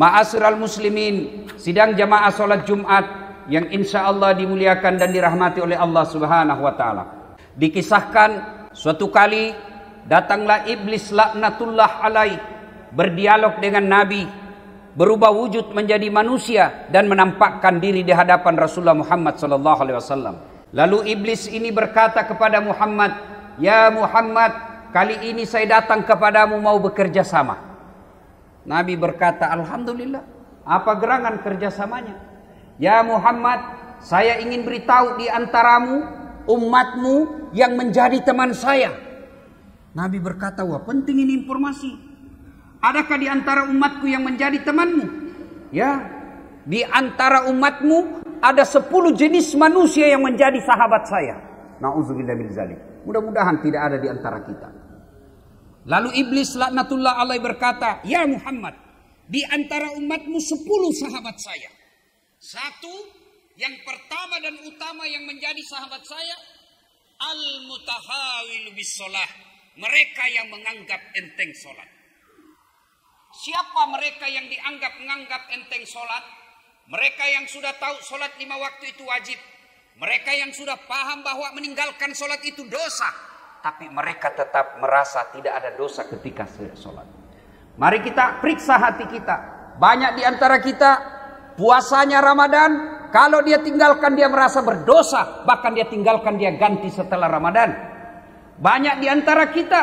Ma'asyiral muslimin, sidang jamaah sholat Jumat yang insya Allah dimuliakan dan dirahmati oleh Allah Subhanahu wa taala. Dikisahkan suatu kali datanglah iblis laknatullah alaih berdialog dengan nabi berubah wujud menjadi manusia dan menampakkan diri di hadapan Rasulullah Muhammad sallallahu alaihi wasallam. Lalu iblis ini berkata kepada Muhammad, "Ya Muhammad, kali ini saya datang kepadamu mau bekerja sama." Nabi berkata, Alhamdulillah. Apa gerangan kerjasamanya? Ya Muhammad, saya ingin beritahu di antaramu, umatmu yang menjadi teman saya. Nabi berkata, wah penting ini informasi. Adakah di antara umatku yang menjadi temanmu? Ya, di antara umatmu ada sepuluh jenis manusia yang menjadi sahabat saya. Nauzubillah min Mudah-mudahan tidak ada di antara kita. Lalu iblis laknatullah alaih berkata, "Ya Muhammad, di antara umatmu sepuluh sahabat saya. Satu yang pertama dan utama yang menjadi sahabat saya al mutahawil bisolah mereka yang menganggap enteng solat siapa mereka yang dianggap menganggap enteng solat mereka yang sudah tahu solat lima waktu itu wajib mereka yang sudah paham bahwa meninggalkan solat itu dosa tapi mereka tetap merasa tidak ada dosa ketika sholat. Mari kita periksa hati kita. Banyak di antara kita puasanya Ramadan, kalau dia tinggalkan dia merasa berdosa, bahkan dia tinggalkan dia ganti setelah Ramadan. Banyak di antara kita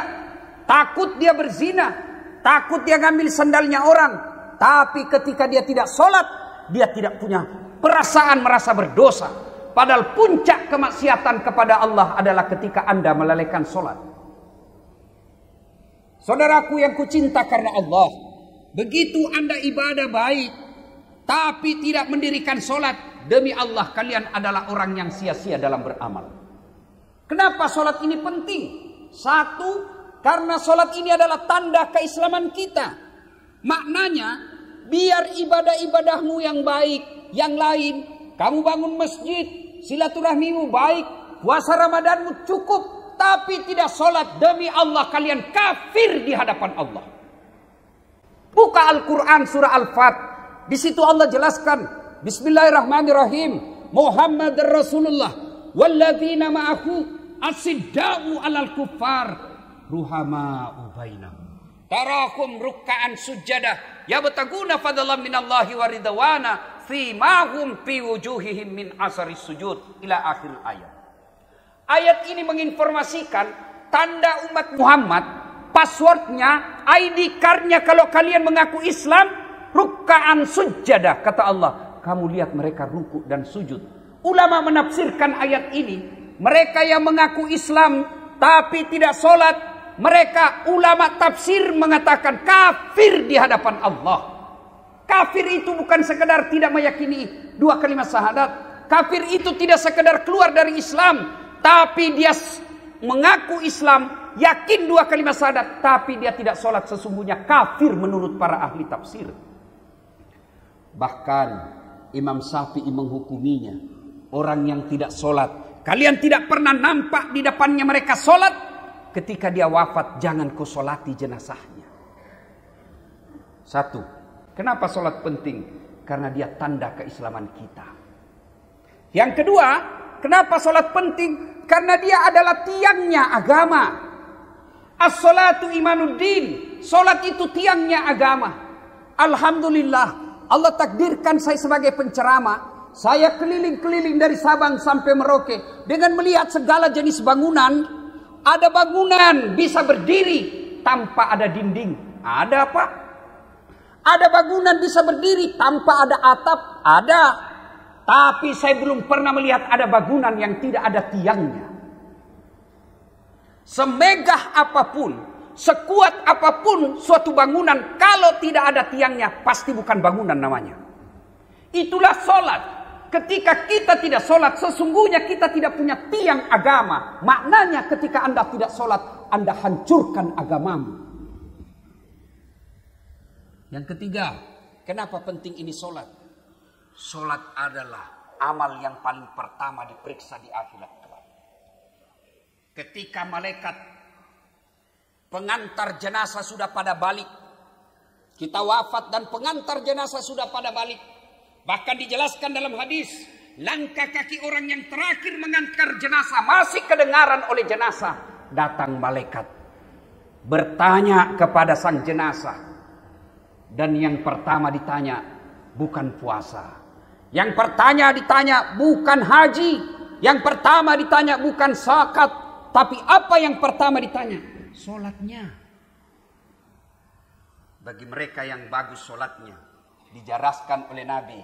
takut dia berzina, takut dia ngambil sendalnya orang, tapi ketika dia tidak sholat, dia tidak punya perasaan merasa berdosa. Padahal puncak kemaksiatan kepada Allah adalah ketika Anda melalaikan solat. Saudaraku yang kucinta karena Allah. Begitu Anda ibadah baik. Tapi tidak mendirikan solat. Demi Allah kalian adalah orang yang sia-sia dalam beramal. Kenapa solat ini penting? Satu, karena solat ini adalah tanda keislaman kita. Maknanya, biar ibadah-ibadahmu yang baik, yang lain, kamu bangun masjid, silaturahmimu baik, puasa Ramadanmu cukup, tapi tidak sholat demi Allah kalian kafir di hadapan Allah. Buka Al-Quran surah Al-Fat. Di situ Allah jelaskan. Bismillahirrahmanirrahim. Muhammad Rasulullah. Walladzina ma'ahu asidda'u alal kufar. Ruhama'u bainahum. Tarahum rukaan sujadah. Ya betaguna fadalam minallahi waridwana simahum fi wujuhihim min asari sujud ila akhir ayat. Ayat ini menginformasikan tanda umat Muhammad, passwordnya, ID cardnya kalau kalian mengaku Islam, rukaan sujadah kata Allah. Kamu lihat mereka ruku dan sujud. Ulama menafsirkan ayat ini, mereka yang mengaku Islam tapi tidak sholat, mereka ulama tafsir mengatakan kafir di hadapan Allah. Kafir itu bukan sekedar tidak meyakini dua kalimat syahadat. Kafir itu tidak sekedar keluar dari Islam, tapi dia mengaku Islam, yakin dua kalimat syahadat, tapi dia tidak sholat sesungguhnya kafir menurut para ahli tafsir. Bahkan Imam Syafi'i menghukuminya orang yang tidak sholat. Kalian tidak pernah nampak di depannya mereka sholat. Ketika dia wafat, jangan kau sholati jenazahnya. Satu, Kenapa sholat penting? Karena dia tanda keislaman kita. Yang kedua, kenapa sholat penting? Karena dia adalah tiangnya agama. As-salatu imanuddin. Sholat itu tiangnya agama. Alhamdulillah, Allah takdirkan saya sebagai penceramah. Saya keliling-keliling dari Sabang sampai Merauke dengan melihat segala jenis bangunan. Ada bangunan bisa berdiri tanpa ada dinding. Ada apa? Ada bangunan bisa berdiri tanpa ada atap, ada. Tapi saya belum pernah melihat ada bangunan yang tidak ada tiangnya. Semegah apapun, sekuat apapun suatu bangunan, kalau tidak ada tiangnya, pasti bukan bangunan namanya. Itulah sholat. Ketika kita tidak sholat, sesungguhnya kita tidak punya tiang agama. Maknanya ketika Anda tidak sholat, Anda hancurkan agamamu. Yang ketiga, kenapa penting ini sholat? Sholat adalah amal yang paling pertama diperiksa di akhirat Ketika malaikat pengantar jenazah sudah pada balik, kita wafat dan pengantar jenazah sudah pada balik. Bahkan dijelaskan dalam hadis, langkah kaki orang yang terakhir mengantar jenazah masih kedengaran oleh jenazah. Datang malaikat bertanya kepada sang jenazah, dan yang pertama ditanya bukan puasa. Yang pertama ditanya bukan haji. Yang pertama ditanya bukan zakat. Tapi apa yang pertama ditanya? Solatnya. Bagi mereka yang bagus solatnya. Dijaraskan oleh Nabi.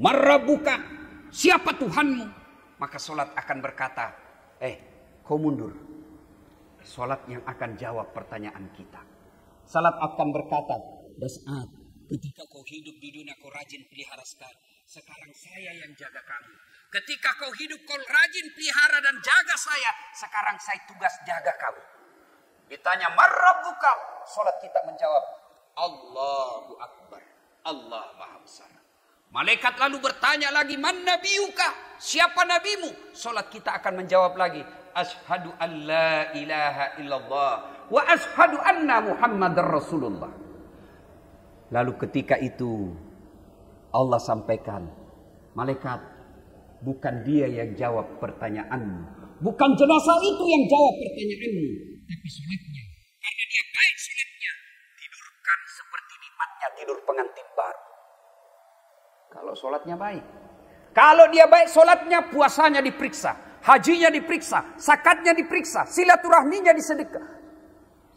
Merabuka. Siapa Tuhanmu? Maka solat akan berkata. Eh kau mundur. Solat yang akan jawab pertanyaan kita. Salat akan berkata. Pada saat ketika kau hidup di dunia kau rajin pelihara sekali. Sekarang saya yang jaga kamu. Ketika kau hidup kau rajin pelihara dan jaga saya. Sekarang saya tugas jaga kamu. Ditanya buka. solat kita menjawab Allahu Akbar. Allah Maha Besar. Malaikat lalu bertanya lagi, "Man nabiyuka?" Siapa nabimu? Solat kita akan menjawab lagi, Ashadu an la ilaha illallah wa Ashadu anna Muhammad Rasulullah." Lalu ketika itu Allah sampaikan, malaikat bukan dia yang jawab pertanyaanmu. Bukan jenazah itu yang jawab pertanyaanmu, tapi sulitnya. Karena dia baik sulitnya, tidurkan seperti nikmatnya tidur pengantin baru. Kalau sholatnya baik. Kalau dia baik sholatnya, puasanya diperiksa. Hajinya diperiksa, sakatnya diperiksa, silaturahminya disedekah.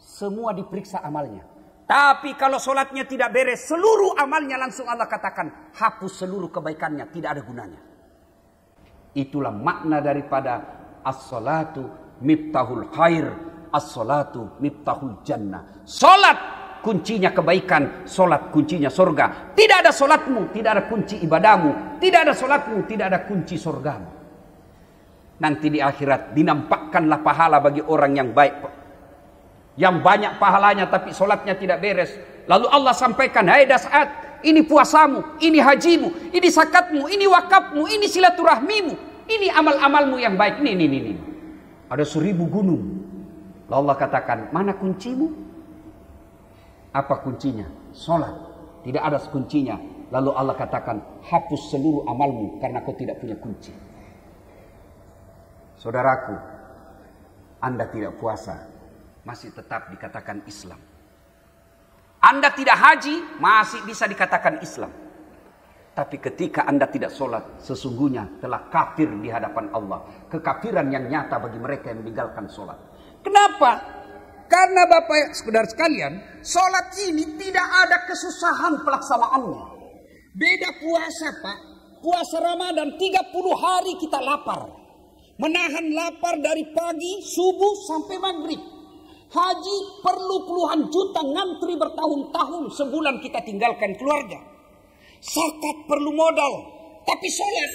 Semua diperiksa amalnya. Tapi kalau sholatnya tidak beres, seluruh amalnya langsung Allah katakan, hapus seluruh kebaikannya, tidak ada gunanya. Itulah makna daripada as-salatu miftahul khair, as-salatu miftahul jannah. Sholat kuncinya kebaikan, solat kuncinya sorga. Tidak ada solatmu, tidak ada kunci ibadahmu, tidak ada solatmu, tidak ada kunci sorgamu. Nanti di akhirat dinampakkanlah pahala bagi orang yang baik yang banyak pahalanya tapi solatnya tidak beres. Lalu Allah sampaikan, hai hey dasat, ini puasamu, ini hajimu, ini sakatmu, ini wakafmu, ini silaturahmimu, ini amal-amalmu yang baik. Ini, ini, ini. Ada seribu gunung. Lalu Allah katakan, mana kuncimu? Apa kuncinya? Solat. Tidak ada sekuncinya. Lalu Allah katakan, hapus seluruh amalmu karena kau tidak punya kunci. Saudaraku, Anda tidak puasa, masih tetap dikatakan Islam. Anda tidak haji masih bisa dikatakan Islam. Tapi ketika Anda tidak sholat, sesungguhnya telah kafir di hadapan Allah. Kekafiran yang nyata bagi mereka yang meninggalkan sholat. Kenapa? Karena Bapak sekedar sekalian, sholat ini tidak ada kesusahan pelaksanaannya. Beda puasa Pak, puasa Ramadan 30 hari kita lapar. Menahan lapar dari pagi, subuh sampai maghrib. Haji perlu puluhan juta ngantri bertahun-tahun sebulan kita tinggalkan keluarga. Zakat perlu modal, tapi sholat.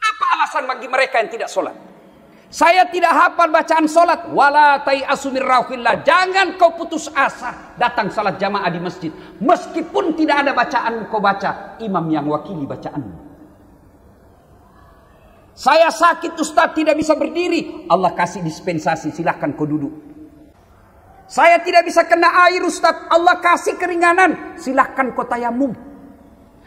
Apa alasan bagi mereka yang tidak sholat? Saya tidak hafal bacaan sholat. Wala tai asumir rawfillah. Jangan kau putus asa datang salat jamaah di masjid. Meskipun tidak ada bacaan kau baca. Imam yang wakili bacaanmu. Saya sakit Ustaz tidak bisa berdiri. Allah kasih dispensasi silahkan kau duduk. Saya tidak bisa kena air Ustaz. Allah kasih keringanan. Silahkan kau tayamum.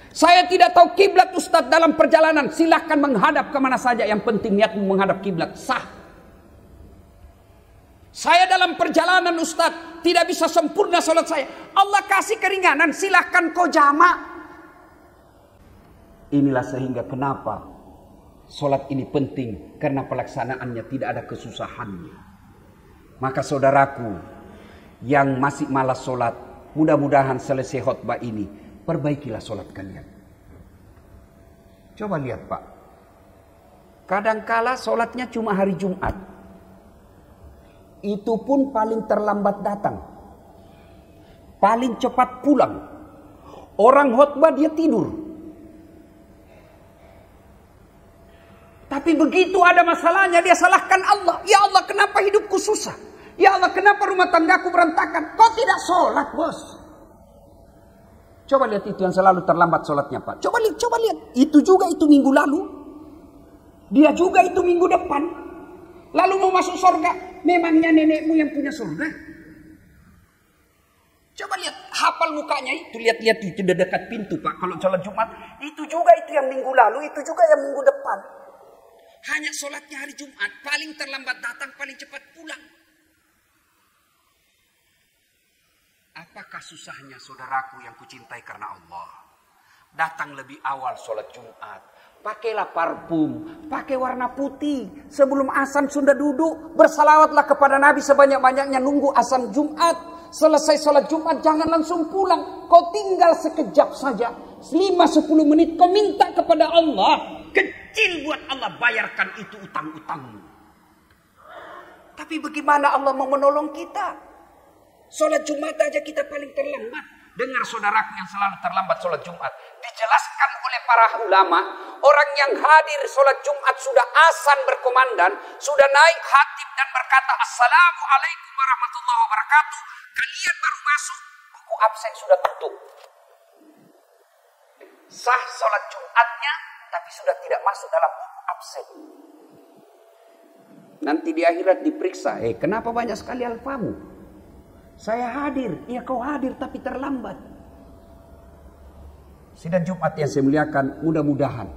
Saya tidak tahu kiblat Ustaz dalam perjalanan. Silahkan menghadap ke mana saja. Yang penting niatmu menghadap kiblat. Sah. Saya dalam perjalanan Ustaz. Tidak bisa sempurna sholat saya. Allah kasih keringanan. Silahkan kau jama. Inilah sehingga kenapa Sholat ini penting karena pelaksanaannya tidak ada kesusahannya. Maka saudaraku, yang masih malas sholat, mudah-mudahan selesai khutbah ini, perbaikilah sholat kalian. Coba lihat Pak. Kadangkala sholatnya cuma hari Jumat. Itu pun paling terlambat datang. Paling cepat pulang. Orang khutbah dia tidur. Tapi begitu ada masalahnya dia salahkan Allah. Ya Allah kenapa hidupku susah? Ya Allah kenapa rumah tanggaku berantakan? Kau tidak sholat bos. Coba lihat itu yang selalu terlambat sholatnya Pak. Coba lihat, coba lihat. Itu juga itu minggu lalu. Dia juga itu minggu depan. Lalu mau masuk surga. Memangnya nenekmu yang punya surga? Coba lihat, hafal mukanya itu. Lihat-lihat itu udah dekat pintu Pak. Kalau sholat Jumat. Itu juga itu yang minggu lalu. Itu juga yang minggu depan. Hanya sholatnya hari Jumat. Paling terlambat datang, paling cepat pulang. Apakah susahnya saudaraku yang kucintai karena Allah? Datang lebih awal sholat Jumat. Pakailah parfum, pakai warna putih. Sebelum asam sudah duduk, bersalawatlah kepada Nabi sebanyak-banyaknya. Nunggu asam Jumat. Selesai sholat Jumat, jangan langsung pulang. Kau tinggal sekejap saja. 5-10 menit kau minta kepada Allah. Kecil buat Allah bayarkan itu utang-utangmu. Tapi bagaimana Allah mau menolong kita? Sholat Jumat aja kita paling terlambat. Dengar saudaraku yang selalu terlambat sholat Jumat. Dijelaskan oleh para ulama, orang yang hadir sholat Jumat sudah asan berkomandan, sudah naik hatib dan berkata, Assalamualaikum warahmatullahi wabarakatuh. Kalian baru masuk, buku absen sudah tutup. Sah sholat Jumatnya, tapi sudah tidak masuk dalam buku absen. Nanti di akhirat diperiksa, eh kenapa banyak sekali alfamu? Saya hadir, ya kau hadir tapi terlambat. Sidang Jumat yang saya muliakan mudah-mudahan.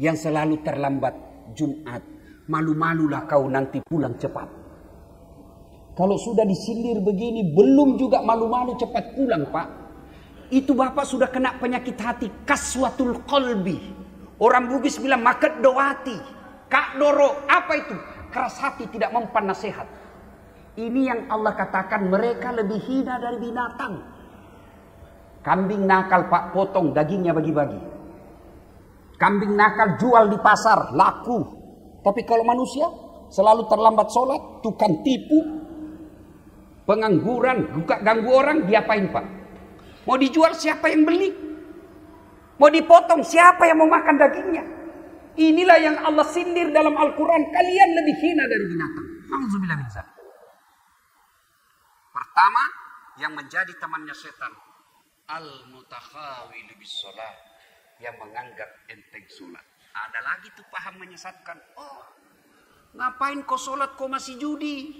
Yang selalu terlambat Jumat. Malu-malulah kau nanti pulang cepat. Kalau sudah disindir begini, belum juga malu-malu cepat pulang pak. Itu bapak sudah kena penyakit hati, kaswatul kolbi. Orang Bugis bilang maket doati. Kak Doro, apa itu? Keras hati tidak mempan nasihat. Ini yang Allah katakan mereka lebih hina dari binatang. Kambing nakal pak potong dagingnya bagi-bagi. Kambing nakal jual di pasar laku. Tapi kalau manusia selalu terlambat sholat, tukang tipu, pengangguran, buka ganggu orang, diapain pak? Mau dijual siapa yang beli? Mau dipotong siapa yang mau makan dagingnya? Inilah yang Allah sindir dalam Al-Quran. Kalian lebih hina dari binatang. Alhamdulillah. Pertama, yang menjadi temannya setan. Al-mutakhawil bisolat. Yang menganggap enteng sholat Ada lagi tuh paham menyesatkan. Oh, ngapain kau solat kau masih judi?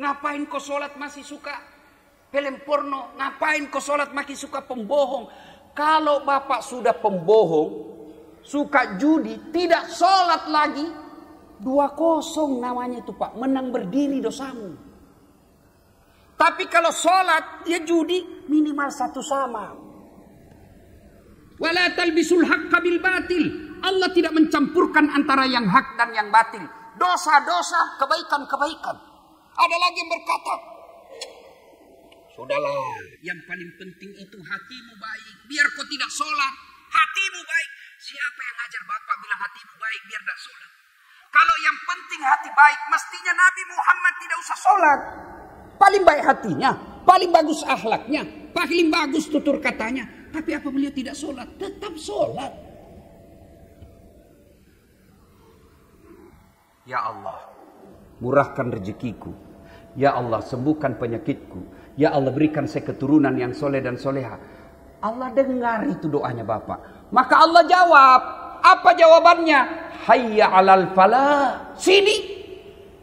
Ngapain kau solat masih suka film porno? Ngapain kau solat masih suka pembohong? Kalau bapak sudah pembohong, suka judi, tidak sholat lagi, dua kosong namanya itu pak, menang berdiri dosamu. Tapi kalau sholat, dia ya judi minimal satu sama. Wala talbisul haqqa bil batil. Allah tidak mencampurkan antara yang hak dan yang batil. Dosa-dosa, kebaikan-kebaikan. Ada lagi yang berkata, Sudahlah, yang paling penting itu hatimu baik. Biar kau tidak sholat, hatimu baik. Siapa yang ngajar Bapak bilang hatimu baik biar tidak sholat? Kalau yang penting hati baik, mestinya Nabi Muhammad tidak usah sholat paling baik hatinya, paling bagus akhlaknya, paling bagus tutur katanya. Tapi apa beliau tidak sholat? Tetap sholat. Ya Allah, murahkan rezekiku. Ya Allah, sembuhkan penyakitku. Ya Allah, berikan saya keturunan yang soleh dan soleha. Allah dengar itu doanya Bapak. Maka Allah jawab. Apa jawabannya? Hayya alal falah. Sini.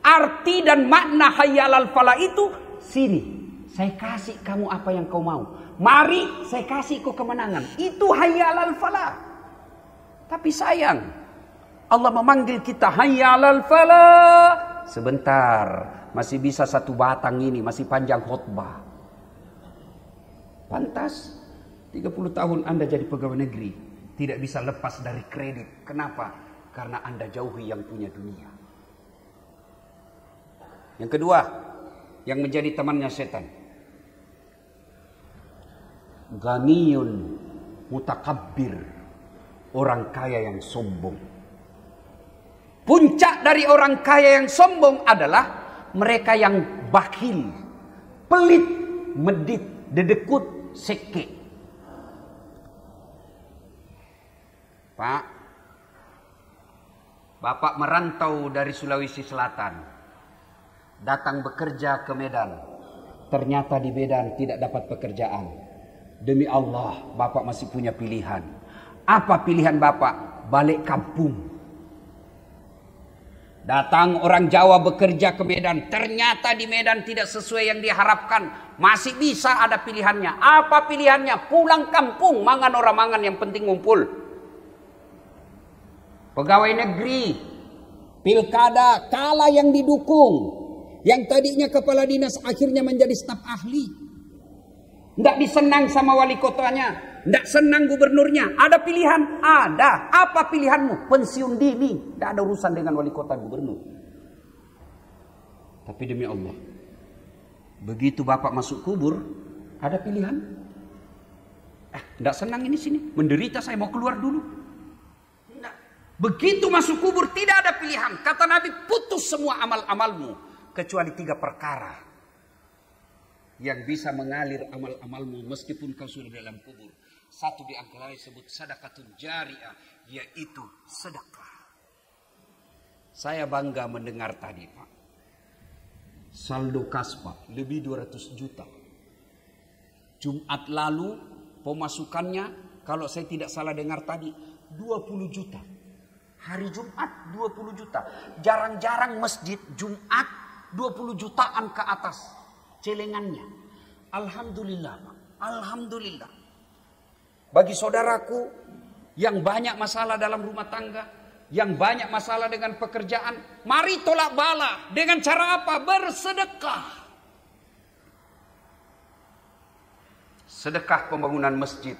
Arti dan makna hayya alal falah itu Sini, saya kasih kamu apa yang kau mau. Mari, saya kasih kau kemenangan. Itu hayalal falah. Tapi sayang, Allah memanggil kita hayalal falah. Sebentar, masih bisa satu batang ini, masih panjang khutbah. Pantas 30 tahun Anda jadi pegawai negeri, tidak bisa lepas dari kredit. Kenapa? Karena Anda jauhi yang punya dunia. Yang kedua, yang menjadi temannya setan. Ganiun Mutakabir, orang kaya yang sombong. Puncak dari orang kaya yang sombong adalah mereka yang bakhil, pelit, medit, dedekut, seke. Pak, Bapak merantau dari Sulawesi Selatan datang bekerja ke Medan. Ternyata di Medan tidak dapat pekerjaan. Demi Allah, Bapak masih punya pilihan. Apa pilihan Bapak? Balik kampung. Datang orang Jawa bekerja ke Medan. Ternyata di Medan tidak sesuai yang diharapkan. Masih bisa ada pilihannya. Apa pilihannya? Pulang kampung. Mangan orang mangan yang penting ngumpul. Pegawai negeri. Pilkada. kalah yang didukung. Yang tadinya kepala dinas akhirnya menjadi staf ahli. Tidak disenang sama wali kotanya. Tidak senang gubernurnya. Ada pilihan? Ada. Apa pilihanmu? Pensiun dini. Tidak ada urusan dengan wali kota gubernur. Tapi demi Allah. Begitu bapak masuk kubur. Ada pilihan? Eh, senang ini sini. Menderita saya mau keluar dulu. Tidak. Begitu masuk kubur tidak ada pilihan. Kata Nabi putus semua amal-amalmu kecuali tiga perkara yang bisa mengalir amal-amalmu meskipun kau sudah dalam kubur. Satu di antara disebut sedekatun jariah, yaitu sedekah. Saya bangga mendengar tadi Pak. Saldo kas Pak, lebih 200 juta. Jumat lalu pemasukannya kalau saya tidak salah dengar tadi 20 juta. Hari Jumat 20 juta. Jarang-jarang masjid Jumat 20 jutaan ke atas celengannya. Alhamdulillah, Alhamdulillah. Bagi saudaraku yang banyak masalah dalam rumah tangga, yang banyak masalah dengan pekerjaan, mari tolak bala dengan cara apa? Bersedekah. Sedekah pembangunan masjid.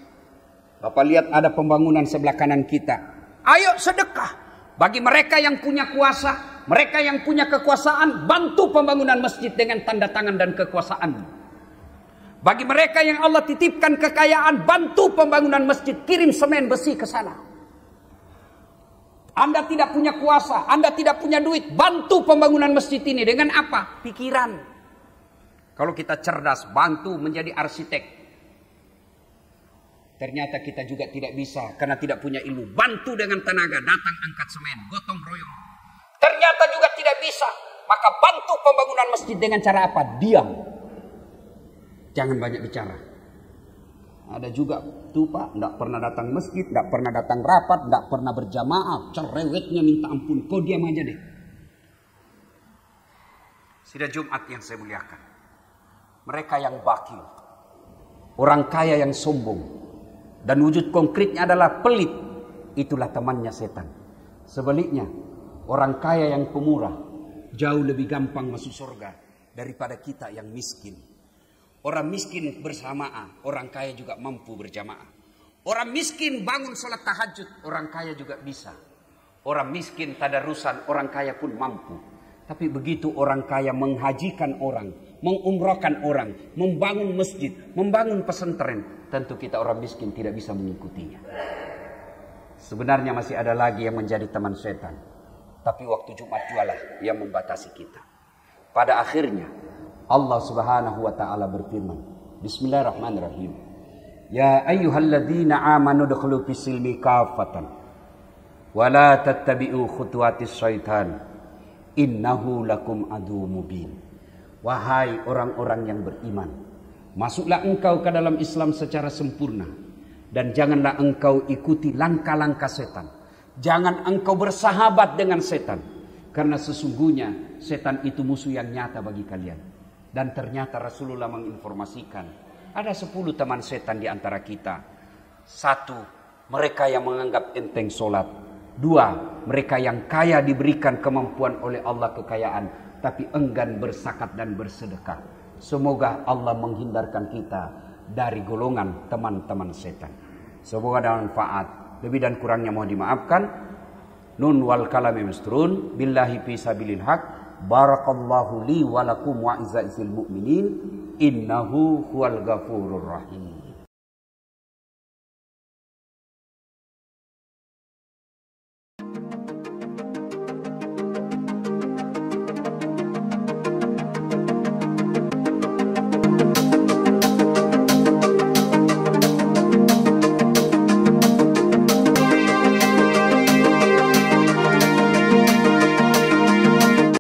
Bapak lihat ada pembangunan sebelah kanan kita. Ayo sedekah bagi mereka yang punya kuasa, mereka yang punya kekuasaan bantu pembangunan masjid dengan tanda tangan dan kekuasaan. Bagi mereka yang Allah titipkan kekayaan bantu pembangunan masjid kirim semen besi ke sana. Anda tidak punya kuasa, Anda tidak punya duit, bantu pembangunan masjid ini dengan apa? Pikiran. Kalau kita cerdas, bantu menjadi arsitek. Ternyata kita juga tidak bisa karena tidak punya ilmu. Bantu dengan tenaga, datang angkat semen, gotong royong. Ternyata juga tidak bisa. Maka bantu pembangunan masjid dengan cara apa? Diam. Jangan banyak bicara. Ada juga tuh pak, tidak pernah datang masjid, tidak pernah datang rapat, tidak pernah berjamaah, cerewetnya minta ampun. Kau diam aja deh. Sidang Jumat yang saya muliakan. Mereka yang bakil, orang kaya yang sombong, dan wujud konkretnya adalah pelit. Itulah temannya setan. Sebaliknya, Orang kaya yang pemurah jauh lebih gampang masuk surga daripada kita yang miskin. Orang miskin bersamaan, orang kaya juga mampu berjamaah. Orang miskin bangun sholat tahajud, orang kaya juga bisa. Orang miskin tadarusan, orang kaya pun mampu. Tapi begitu orang kaya menghajikan orang, mengumrohkan orang, membangun masjid, membangun pesantren, tentu kita orang miskin tidak bisa mengikutinya. Sebenarnya masih ada lagi yang menjadi teman setan. Tapi waktu Jumat jualah yang membatasi kita. Pada akhirnya Allah Subhanahu wa taala berfirman, Bismillahirrahmanirrahim. Ya ayyuhalladzina amanu dukhulu fis silmi kafatan wa la tattabi'u khutuwatis syaitan innahu lakum adu mubin. Wahai orang-orang yang beriman, masuklah engkau ke dalam Islam secara sempurna dan janganlah engkau ikuti langkah-langkah setan Jangan engkau bersahabat dengan setan. Karena sesungguhnya setan itu musuh yang nyata bagi kalian. Dan ternyata Rasulullah menginformasikan. Ada sepuluh teman setan di antara kita. Satu, mereka yang menganggap enteng solat. Dua, mereka yang kaya diberikan kemampuan oleh Allah kekayaan. Tapi enggan bersakat dan bersedekah. Semoga Allah menghindarkan kita dari golongan teman-teman setan. Semoga ada manfaat. Lebih dan kurangnya mohon dimaafkan. Nun wal kalami mustrun billahi fi sabilil haq barakallahu li wa lakum wa izzatil mu'minin innahu huwal ghafurur rahim.